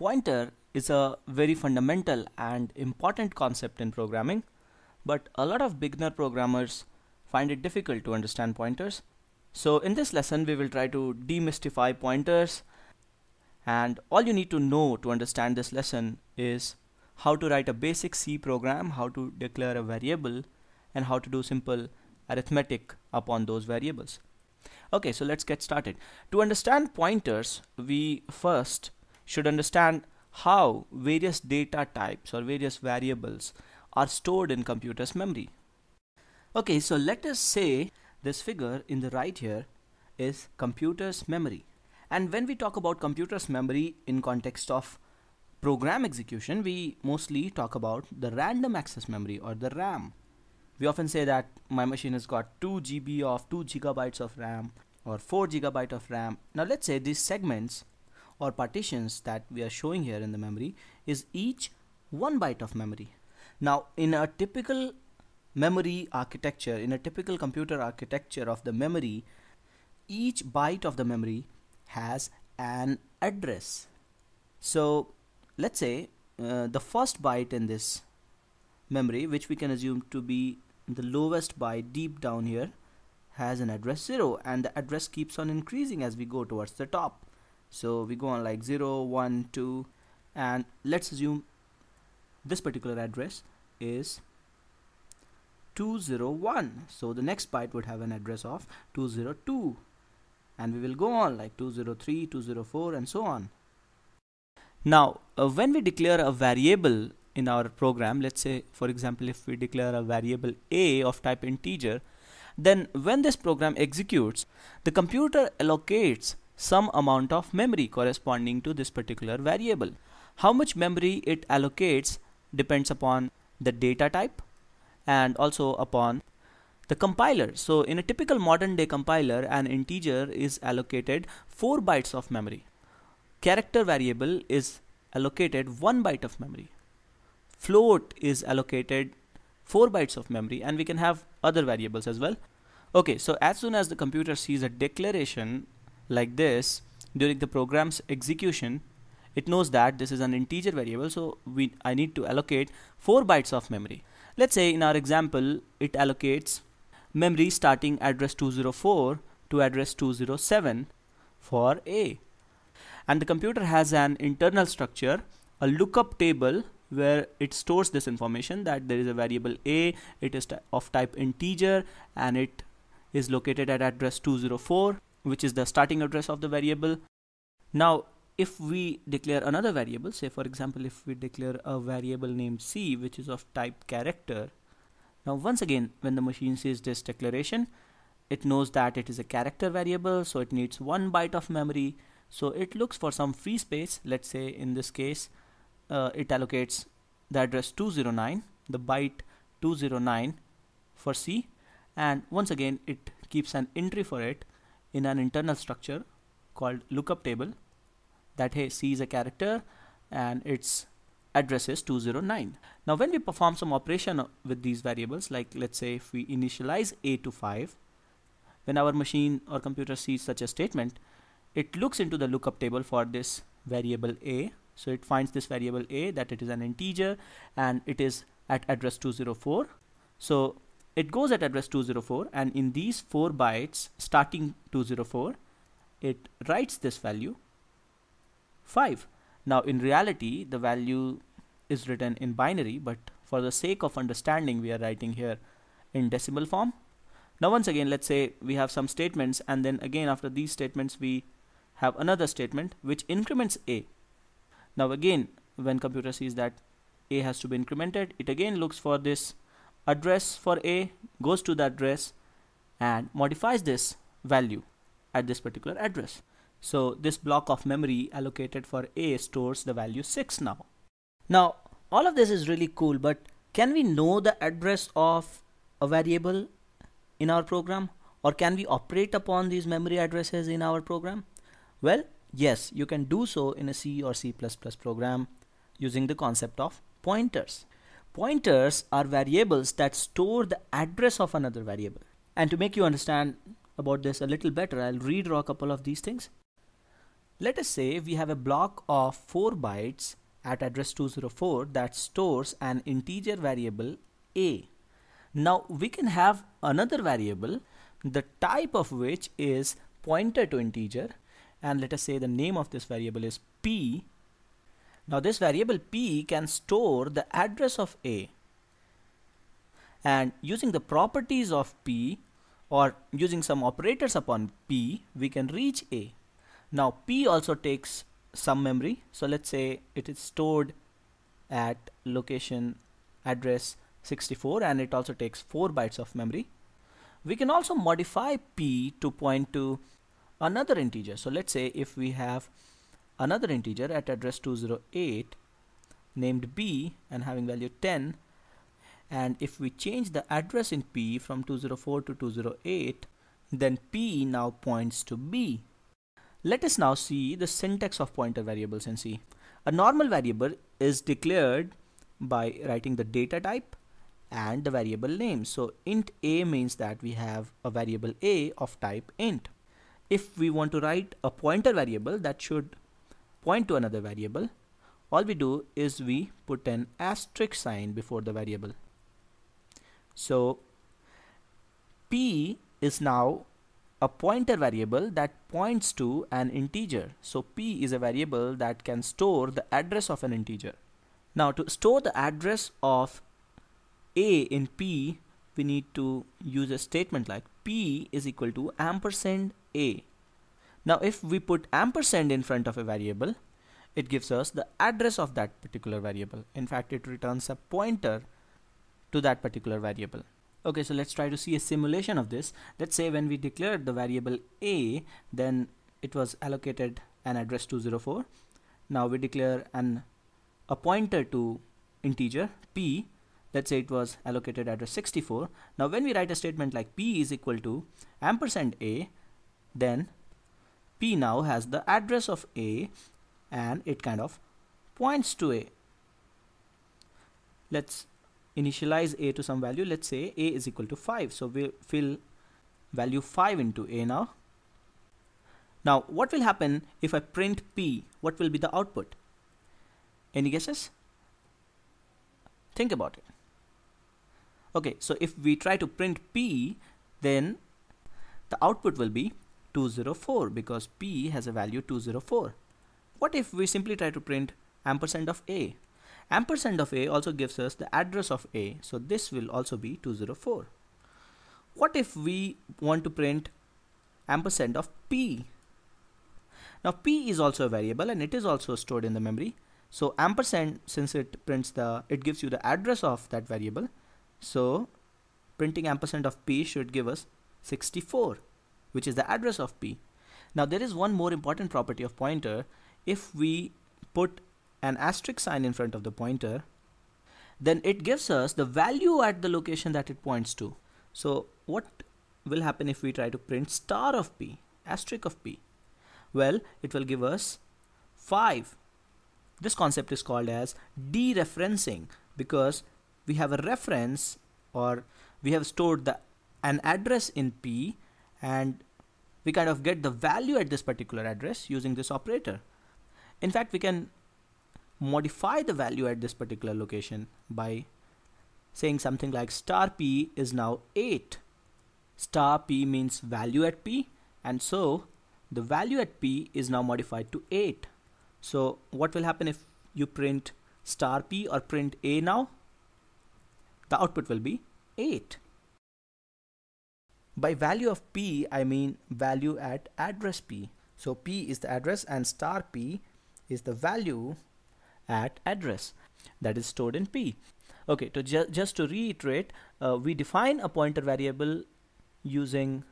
Pointer is a very fundamental and important concept in programming, but a lot of beginner programmers find it difficult to understand pointers. So in this lesson, we will try to demystify pointers and all you need to know to understand this lesson is how to write a basic C program, how to declare a variable and how to do simple arithmetic upon those variables. Okay, so let's get started. To understand pointers, we first should understand how various data types or various variables are stored in computer's memory. Okay, so let us say this figure in the right here is computer's memory. And when we talk about computer's memory in context of program execution, we mostly talk about the random access memory or the RAM. We often say that my machine has got 2 GB of 2 gigabytes of RAM or 4 gigabyte of RAM. Now let's say these segments or partitions that we are showing here in the memory is each one byte of memory. Now in a typical memory architecture, in a typical computer architecture of the memory, each byte of the memory has an address. So let's say uh, the first byte in this memory, which we can assume to be the lowest byte deep down here, has an address 0 and the address keeps on increasing as we go towards the top so we go on like 0 1 2 and let's assume this particular address is 201 so the next byte would have an address of 202 and we will go on like 203 204 and so on now uh, when we declare a variable in our program let's say for example if we declare a variable a of type integer then when this program executes the computer allocates some amount of memory corresponding to this particular variable. How much memory it allocates depends upon the data type and also upon the compiler. So in a typical modern day compiler, an integer is allocated 4 bytes of memory. Character variable is allocated 1 byte of memory. Float is allocated 4 bytes of memory and we can have other variables as well. Okay, so as soon as the computer sees a declaration like this during the program's execution it knows that this is an integer variable so we I need to allocate 4 bytes of memory let's say in our example it allocates memory starting address 204 to address 207 for A and the computer has an internal structure a lookup table where it stores this information that there is a variable A it is of type integer and it is located at address 204 which is the starting address of the variable. Now, if we declare another variable, say for example, if we declare a variable named c, which is of type character. Now, once again, when the machine sees this declaration, it knows that it is a character variable, so it needs one byte of memory. So it looks for some free space. Let's say in this case, uh, it allocates the address 209, the byte 209 for C. And once again, it keeps an entry for it in an internal structure called lookup table that hey C is a character and its address is 209. Now when we perform some operation with these variables like let's say if we initialize A to 5 when our machine or computer sees such a statement it looks into the lookup table for this variable A so it finds this variable A that it is an integer and it is at address 204 so it goes at address 204 and in these four bytes starting 204 it writes this value 5 now in reality the value is written in binary but for the sake of understanding we are writing here in decimal form now once again let's say we have some statements and then again after these statements we have another statement which increments a now again when computer sees that a has to be incremented it again looks for this address for A goes to the address and modifies this value at this particular address. So this block of memory allocated for A stores the value 6 now. Now all of this is really cool but can we know the address of a variable in our program or can we operate upon these memory addresses in our program? Well yes you can do so in a C or C++ program using the concept of pointers. Pointers are variables that store the address of another variable. And to make you understand about this a little better, I'll redraw a couple of these things. Let us say we have a block of 4 bytes at address 204 that stores an integer variable a. Now we can have another variable the type of which is pointer to integer and let us say the name of this variable is p now this variable p can store the address of A and using the properties of p or using some operators upon p we can reach A. Now p also takes some memory so let's say it is stored at location address 64 and it also takes 4 bytes of memory. We can also modify p to point to another integer. So let's say if we have another integer at address 208 named b and having value 10 and if we change the address in p from 204 to 208 then p now points to b let us now see the syntax of pointer variables in c a normal variable is declared by writing the data type and the variable name so int a means that we have a variable a of type int if we want to write a pointer variable that should point to another variable, all we do is we put an asterisk sign before the variable. So P is now a pointer variable that points to an integer. So P is a variable that can store the address of an integer. Now to store the address of A in P, we need to use a statement like P is equal to ampersand A now if we put ampersand in front of a variable, it gives us the address of that particular variable. In fact, it returns a pointer to that particular variable. Okay, so let's try to see a simulation of this. Let's say when we declared the variable a, then it was allocated an address 204. Now we declare an a pointer to integer p. Let's say it was allocated address 64. Now when we write a statement like p is equal to ampersand a, then P now has the address of A and it kind of points to A. Let's initialize A to some value. Let's say A is equal to 5. So we'll fill value 5 into A now. Now what will happen if I print P? What will be the output? Any guesses? Think about it. Okay, so if we try to print P, then the output will be 204 because P has a value 204. What if we simply try to print ampersand of A? Ampersand of A also gives us the address of A, so this will also be 204. What if we want to print ampersand of P? Now P is also a variable and it is also stored in the memory. So ampersand, since it prints the, it gives you the address of that variable. So printing ampersand of P should give us 64 which is the address of P. Now there is one more important property of pointer. If we put an asterisk sign in front of the pointer, then it gives us the value at the location that it points to. So what will happen if we try to print star of P, asterisk of P? Well, it will give us 5. This concept is called as dereferencing because we have a reference or we have stored the, an address in P and we kind of get the value at this particular address using this operator. In fact, we can modify the value at this particular location by saying something like star p is now 8. Star p means value at p and so the value at p is now modified to 8. So what will happen if you print star p or print a now? The output will be 8. By value of P, I mean value at address P. So P is the address and star P is the value at address that is stored in P. Okay, so ju just to reiterate, uh, we define a pointer variable using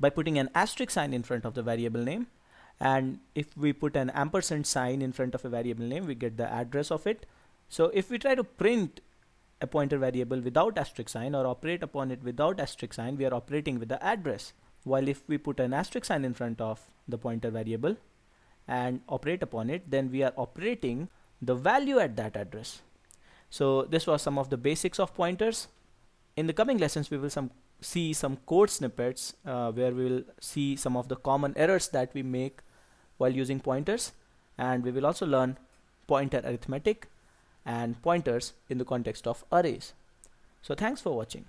by putting an asterisk sign in front of the variable name and if we put an ampersand sign in front of a variable name we get the address of it so if we try to print a pointer variable without asterisk sign or operate upon it without asterisk sign, we are operating with the address. While if we put an asterisk sign in front of the pointer variable and operate upon it, then we are operating the value at that address. So this was some of the basics of pointers. In the coming lessons, we will some see some code snippets uh, where we will see some of the common errors that we make while using pointers. And we will also learn pointer arithmetic and pointers in the context of arrays. So thanks for watching.